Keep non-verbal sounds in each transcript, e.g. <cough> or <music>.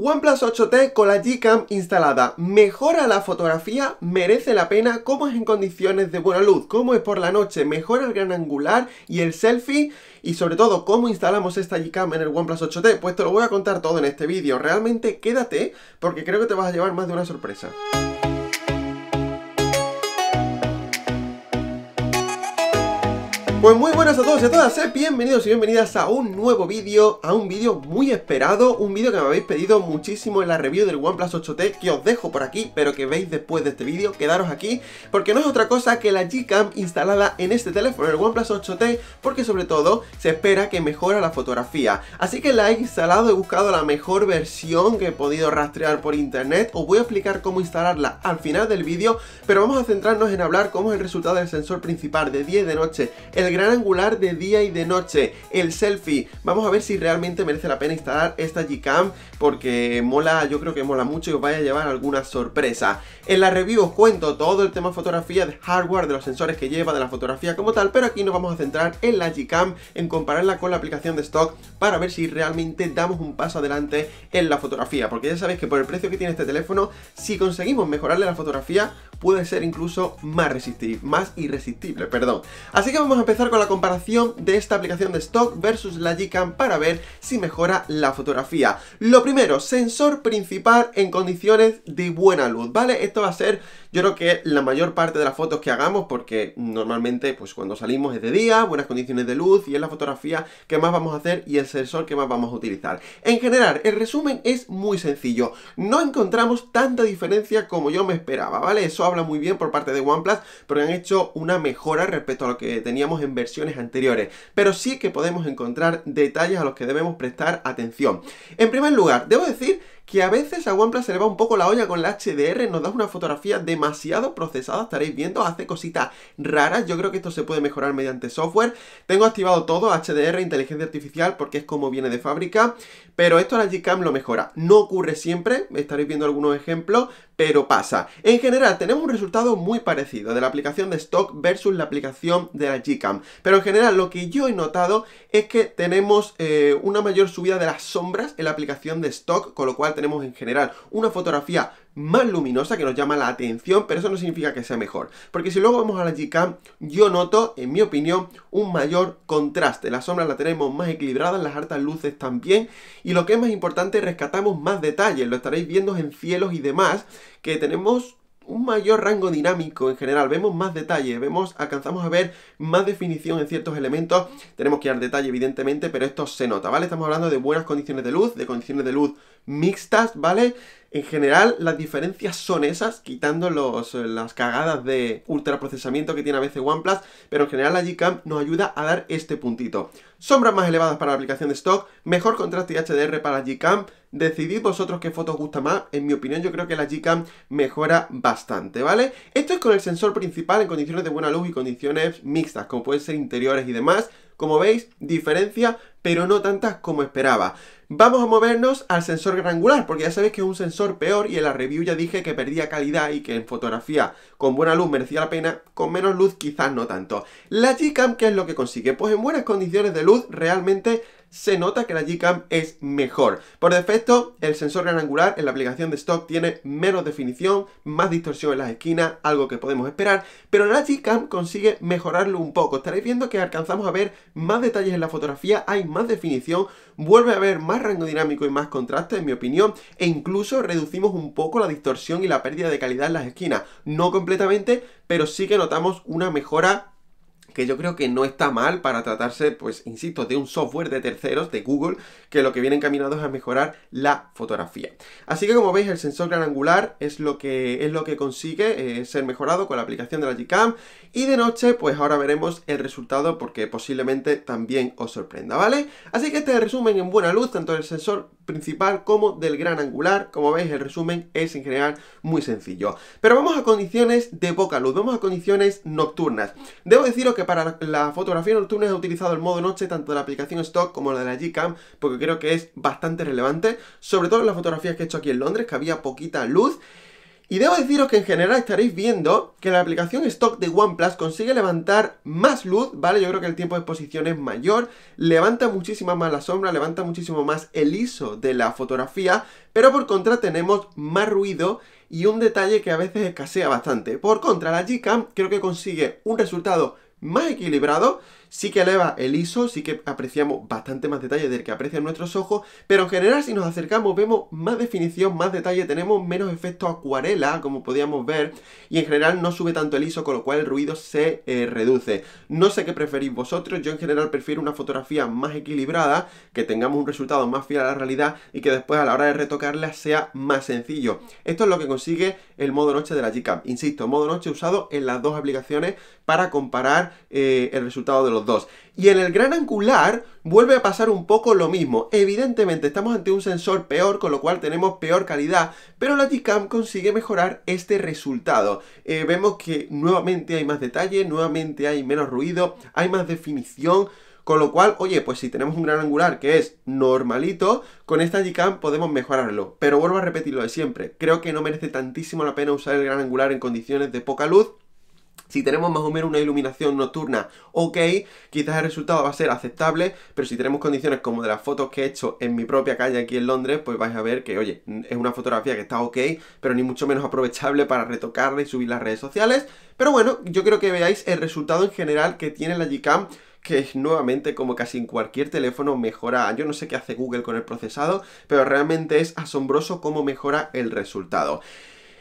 OnePlus 8T con la Gcam instalada, mejora la fotografía, merece la pena, cómo es en condiciones de buena luz, cómo es por la noche, mejora el gran angular y el selfie y sobre todo cómo instalamos esta Gcam en el OnePlus 8T, pues te lo voy a contar todo en este vídeo, realmente quédate porque creo que te vas a llevar más de una sorpresa. Pues muy buenas a todos y a todas, eh, bienvenidos y bienvenidas a un nuevo vídeo, a un vídeo muy esperado, un vídeo que me habéis pedido muchísimo en la review del OnePlus 8T, que os dejo por aquí, pero que veis después de este vídeo, quedaros aquí, porque no es otra cosa que la Gcam instalada en este teléfono, el OnePlus 8T, porque sobre todo se espera que mejora la fotografía. Así que la he instalado, he buscado la mejor versión que he podido rastrear por internet, os voy a explicar cómo instalarla al final del vídeo, pero vamos a centrarnos en hablar cómo es el resultado del sensor principal de 10 de noche, gran angular de día y de noche, el selfie. Vamos a ver si realmente merece la pena instalar esta Gcam porque mola, yo creo que mola mucho y os vaya a llevar alguna sorpresa. En la review os cuento todo el tema fotografía, de hardware, de los sensores que lleva, de la fotografía como tal, pero aquí nos vamos a centrar en la Gcam, en compararla con la aplicación de stock para ver si realmente damos un paso adelante en la fotografía, porque ya sabéis que por el precio que tiene este teléfono, si conseguimos mejorarle la fotografía, puede ser incluso más, más irresistible, perdón. Así que vamos a empezar con la comparación de esta aplicación de stock versus la Gcam para ver si mejora la fotografía. Lo primero, sensor principal en condiciones de buena luz, ¿vale? Esto va a ser yo creo que la mayor parte de las fotos que hagamos, porque normalmente pues cuando salimos es de día, buenas condiciones de luz y es la fotografía que más vamos a hacer y el sensor que más vamos a utilizar. En general, el resumen es muy sencillo. No encontramos tanta diferencia como yo me esperaba, ¿vale? Eso habla muy bien por parte de OnePlus, porque han hecho una mejora respecto a lo que teníamos en versiones anteriores, pero sí que podemos encontrar detalles a los que debemos prestar atención. En primer lugar, debo decir que a veces a OnePlus se le va un poco la olla con la HDR, nos da una fotografía demasiado procesada, estaréis viendo, hace cositas raras, yo creo que esto se puede mejorar mediante software. Tengo activado todo, HDR, inteligencia artificial, porque es como viene de fábrica, pero esto la Gcam lo mejora. No ocurre siempre, estaréis viendo algunos ejemplos, pero pasa. En general, tenemos un resultado muy parecido de la aplicación de stock versus la aplicación de la Gcam, pero en general lo que yo he notado es que tenemos eh, una mayor subida de las sombras en la aplicación de stock, con lo cual tenemos en general una fotografía más luminosa que nos llama la atención, pero eso no significa que sea mejor. Porque si luego vamos a la Gcam, yo noto, en mi opinión, un mayor contraste. Las sombras las tenemos más equilibradas, las altas luces también. Y lo que es más importante, rescatamos más detalles. Lo estaréis viendo en cielos y demás, que tenemos un mayor rango dinámico en general, vemos más detalle, vemos, alcanzamos a ver más definición en ciertos elementos, tenemos que dar detalle evidentemente, pero esto se nota, ¿vale? Estamos hablando de buenas condiciones de luz, de condiciones de luz mixtas, ¿vale? En general, las diferencias son esas, quitando los, las cagadas de ultraprocesamiento que tiene a veces OnePlus, pero en general la Gcam nos ayuda a dar este puntito. Sombras más elevadas para la aplicación de stock, mejor contraste y HDR para la Gcam, Decidid vosotros qué foto os gusta más. En mi opinión, yo creo que la Gcam mejora bastante, ¿vale? Esto es con el sensor principal en condiciones de buena luz y condiciones mixtas, como pueden ser interiores y demás. Como veis, diferencia, pero no tantas como esperaba. Vamos a movernos al sensor gran angular, porque ya sabéis que es un sensor peor y en la review ya dije que perdía calidad y que en fotografía con buena luz merecía la pena, con menos luz quizás no tanto. La Gcam, ¿qué es lo que consigue? Pues en buenas condiciones de luz realmente se nota que la Gcam es mejor. Por defecto, el sensor gran angular en la aplicación de stock tiene menos definición, más distorsión en las esquinas, algo que podemos esperar, pero la Gcam consigue mejorarlo un poco. Estaréis viendo que alcanzamos a ver más detalles en la fotografía, hay más definición, vuelve a haber más rango dinámico y más contraste, en mi opinión, e incluso reducimos un poco la distorsión y la pérdida de calidad en las esquinas. No completamente, pero sí que notamos una mejora que yo creo que no está mal para tratarse, pues, insisto, de un software de terceros, de Google, que lo que viene encaminado es a mejorar la fotografía. Así que como veis, el sensor gran angular es lo que, es lo que consigue eh, ser mejorado con la aplicación de la Gcam y de noche, pues ahora veremos el resultado porque posiblemente también os sorprenda, ¿vale? Así que este resumen en buena luz, tanto el sensor principal como del gran angular. Como veis, el resumen es en general muy sencillo. Pero vamos a condiciones de poca luz, vamos a condiciones nocturnas. Debo deciros que para la fotografía nocturna he utilizado el modo noche tanto de la aplicación Stock como la de la Gcam, porque creo que es bastante relevante, sobre todo en las fotografías que he hecho aquí en Londres, que había poquita luz. Y debo deciros que en general estaréis viendo que la aplicación stock de OnePlus consigue levantar más luz, ¿vale? Yo creo que el tiempo de exposición es mayor, levanta muchísimo más la sombra, levanta muchísimo más el ISO de la fotografía, pero por contra tenemos más ruido y un detalle que a veces escasea bastante. Por contra, la Gcam creo que consigue un resultado más equilibrado, sí que eleva el ISO, sí que apreciamos bastante más detalle del que aprecian nuestros ojos, pero en general si nos acercamos vemos más definición, más detalle, tenemos menos efecto acuarela, como podíamos ver, y en general no sube tanto el ISO, con lo cual el ruido se eh, reduce. No sé qué preferís vosotros, yo en general prefiero una fotografía más equilibrada, que tengamos un resultado más fiel a la realidad y que después a la hora de retocarla sea más sencillo. Esto es lo que consigue el modo noche de la Gcam. Insisto, modo noche usado en las dos aplicaciones para comparar eh, el resultado de los dos. Y en el gran angular vuelve a pasar un poco lo mismo. Evidentemente estamos ante un sensor peor, con lo cual tenemos peor calidad, pero la G-Cam consigue mejorar este resultado. Eh, vemos que nuevamente hay más detalle, nuevamente hay menos ruido, hay más definición, con lo cual, oye, pues si tenemos un gran angular que es normalito, con esta G-Cam podemos mejorarlo. Pero vuelvo a repetirlo de siempre, creo que no merece tantísimo la pena usar el gran angular en condiciones de poca luz, si tenemos más o menos una iluminación nocturna ok, quizás el resultado va a ser aceptable, pero si tenemos condiciones como de las fotos que he hecho en mi propia calle aquí en Londres, pues vais a ver que, oye, es una fotografía que está ok, pero ni mucho menos <laughs> aprovechable para retocarla y subir las redes sociales. Pero bueno, yo creo que veáis el resultado en general que tiene la Gcam que es nuevamente como casi en cualquier teléfono mejora, yo no sé qué hace Google con el procesado, pero realmente es asombroso cómo mejora el resultado.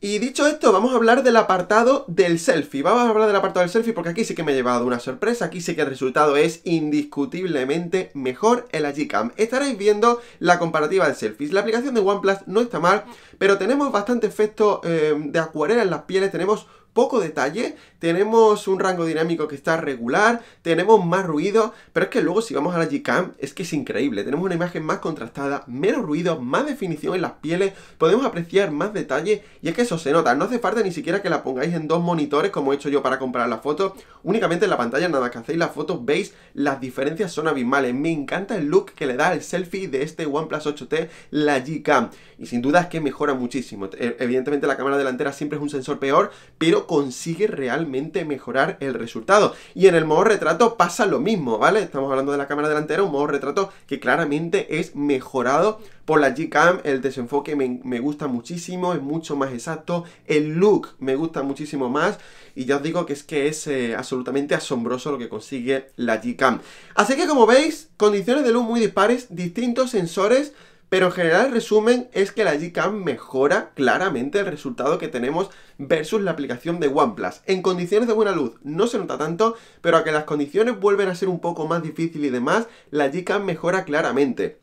Y dicho esto, vamos a hablar del apartado del selfie. Vamos a hablar del apartado del selfie porque aquí sí que me he llevado una sorpresa. Aquí sí que el resultado es indiscutiblemente mejor en la Gcam. Estaréis viendo la comparativa de selfies. La aplicación de OnePlus no está mal, pero tenemos bastante efecto eh, de acuarela en las pieles. Tenemos poco detalle, tenemos un rango dinámico que está regular, tenemos más ruido, pero es que luego si vamos a la Cam es que es increíble, tenemos una imagen más contrastada, menos ruido, más definición en las pieles, podemos apreciar más detalle y es que eso se nota, no hace falta ni siquiera que la pongáis en dos monitores como he hecho yo para comprar la foto, únicamente en la pantalla nada que hacéis las fotos veis las diferencias son abismales, me encanta el look que le da el selfie de este OnePlus 8T, la Cam y sin duda es que mejora muchísimo, e, evidentemente la cámara delantera siempre es un sensor peor, pero consigue realmente mejorar el resultado. Y en el modo retrato pasa lo mismo, ¿vale? Estamos hablando de la cámara delantera, un modo retrato que claramente es mejorado por la G-Cam, el desenfoque me, gusta muchísimo, es mucho más exacto, el look me gusta muchísimo más y ya os digo que es que es eh, absolutamente asombroso lo que consigue la G-Cam. Así que como veis, condiciones de luz muy dispares, distintos sensores, pero en general el resumen es que la Gcam mejora claramente el resultado que tenemos versus la aplicación de OnePlus. En condiciones de buena luz no se nota tanto, pero a que las condiciones vuelven a ser un poco más difíciles y demás, la Gcam mejora claramente.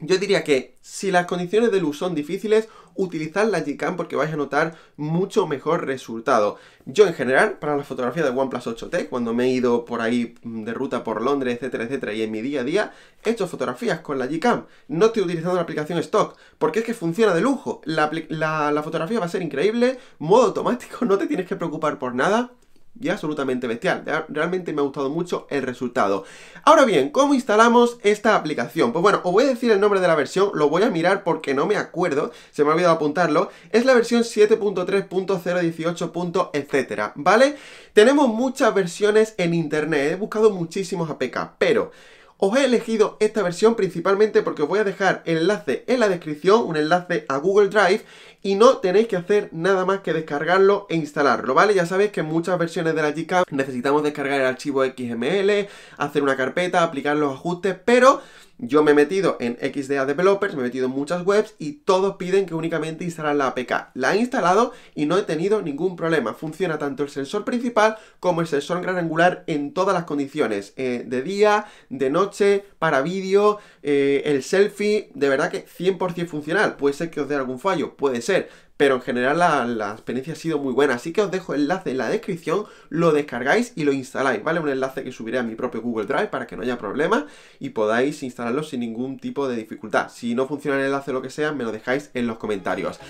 Yo diría que si las condiciones de luz son difíciles, utilizad la Gcam porque vais a notar mucho mejor resultado. Yo en general, para la fotografía de OnePlus 8T, cuando me he ido por ahí mm, de ruta por Londres, etcétera, etcétera, y en mi día a día, he hecho fotografías con la Gcam. No estoy utilizando la aplicación stock, porque es que funciona de lujo. la fotografía va a ser increíble, modo automático, <laughs> no te tienes que preocupar por nada y absolutamente bestial. Realmente me ha gustado mucho el resultado. Ahora bien, ¿cómo instalamos esta aplicación? Pues bueno, os voy a decir el nombre de la versión, lo voy a mirar porque no me acuerdo, se me ha olvidado apuntarlo. Es la versión 7.3.018. etcétera, ¿vale? Tenemos muchas versiones en internet, he buscado muchísimos APK, pero... Os he elegido esta versión principalmente porque os voy a dejar el enlace en la descripción, un enlace a Google Drive y no tenéis que hacer nada más que descargarlo e instalarlo, ¿vale? Ya sabéis que en muchas versiones de la GCAM necesitamos descargar el archivo XML, hacer una carpeta, aplicar los ajustes, pero... Yo me he metido en XDA Developers, me he metido en muchas webs y todos piden que únicamente instalar la APK. La he instalado y no he tenido ningún problema. Funciona tanto el sensor principal como el sensor gran angular en todas las condiciones. Eh, de día, de noche, para vídeo, eh, el selfie, de verdad que 100% funcional. Puede ser que os dé algún fallo, puede ser said, pero en general la, experiencia ha sido muy buena. Así que os dejo el enlace en la descripción, lo descargáis y lo instaláis, ¿vale? Un enlace que subiré a mi propio Google Drive para que no haya problemas y podáis instalarlo sin ningún tipo de dificultad. Si no funciona el enlace o lo que sea, me lo dejáis en los comentarios.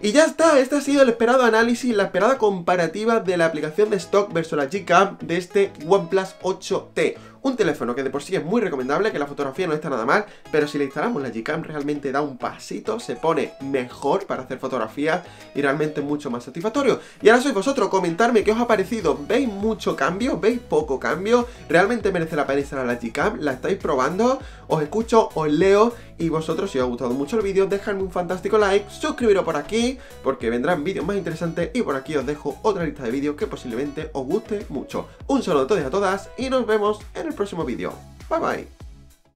Y ya está, este ha sido el esperado análisis, la esperada comparativa de la aplicación de stock versus la Gcam de este OnePlus 8T. Un teléfono que de por sí es muy recomendable, que la fotografía no está nada mal, pero si le instalamos la Gcam realmente da un pasito, se pone mejor para hacer fotografías y realmente mucho más satisfactorio. Y ahora sois vosotros, comentarme qué os ha parecido. ¿Veis mucho cambio? ¿Veis poco cambio? ¿Realmente merece la pena instalar la Gcam? ¿La estáis probando? Os escucho, os leo y vosotros si os ha gustado mucho el vídeo dejadme un fantástico like, suscribiros por aquí porque vendrán vídeos más interesantes y por aquí os dejo otra lista de vídeos que posiblemente os guste mucho. Un saludo a todos y a todas y nos vemos en el próximo vídeo. Bye bye.